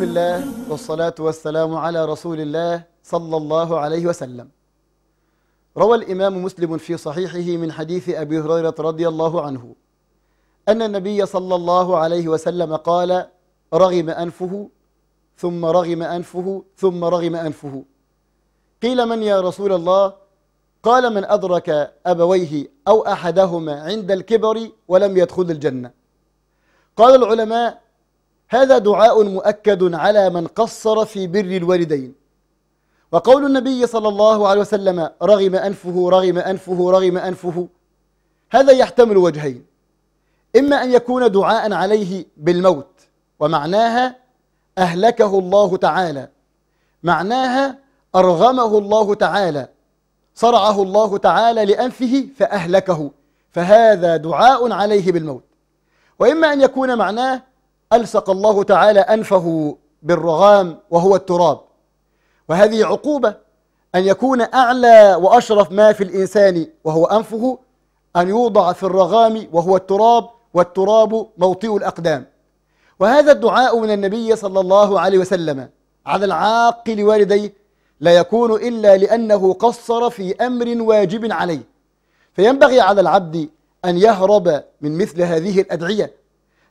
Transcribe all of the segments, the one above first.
بسم الله والصلاة والسلام على رسول الله صلى الله عليه وسلم روى الإمام مسلم في صحيحه من حديث أبي هريرة رضي الله عنه أن النبي صلى الله عليه وسلم قال رغم أنفه ثم رغم أنفه ثم رغم أنفه قيل من يا رسول الله قال من أدرك أبويه أو أحدهما عند الكبر ولم يدخل الجنة قال العلماء هذا دعاء مؤكد على من قصر في بر الوالدين وقول النبي صلى الله عليه وسلم رغم أنفه رغم أنفه رغم أنفه هذا يحتمل وجهين إما أن يكون دعاء عليه بالموت ومعناها أهلكه الله تعالى معناها أرغمه الله تعالى صرعه الله تعالى لأنفه فأهلكه فهذا دعاء عليه بالموت وإما أن يكون معناه ألصق الله تعالى أنفه بالرغام وهو التراب وهذه عقوبة أن يكون أعلى وأشرف ما في الإنسان وهو أنفه أن يوضع في الرغام وهو التراب والتراب موطئ الأقدام وهذا الدعاء من النبي صلى الله عليه وسلم على العاق لوالديه لا يكون إلا لأنه قصر في أمر واجب عليه فينبغي على العبد أن يهرب من مثل هذه الأدعية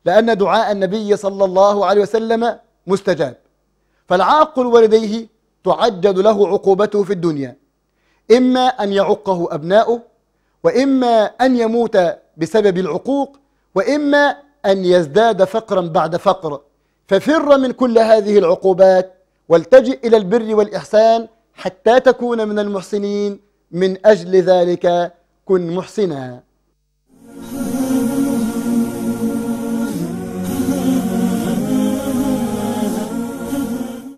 لأن دعاء النبي صلى الله عليه وسلم مستجاب فالعاق والديه تعجد له عقوبته في الدنيا إما أن يعقه أبناؤه وإما أن يموت بسبب العقوق وإما أن يزداد فقرا بعد فقر ففر من كل هذه العقوبات والتجئ إلى البر والإحسان حتى تكون من المحسنين من أجل ذلك كن محسنا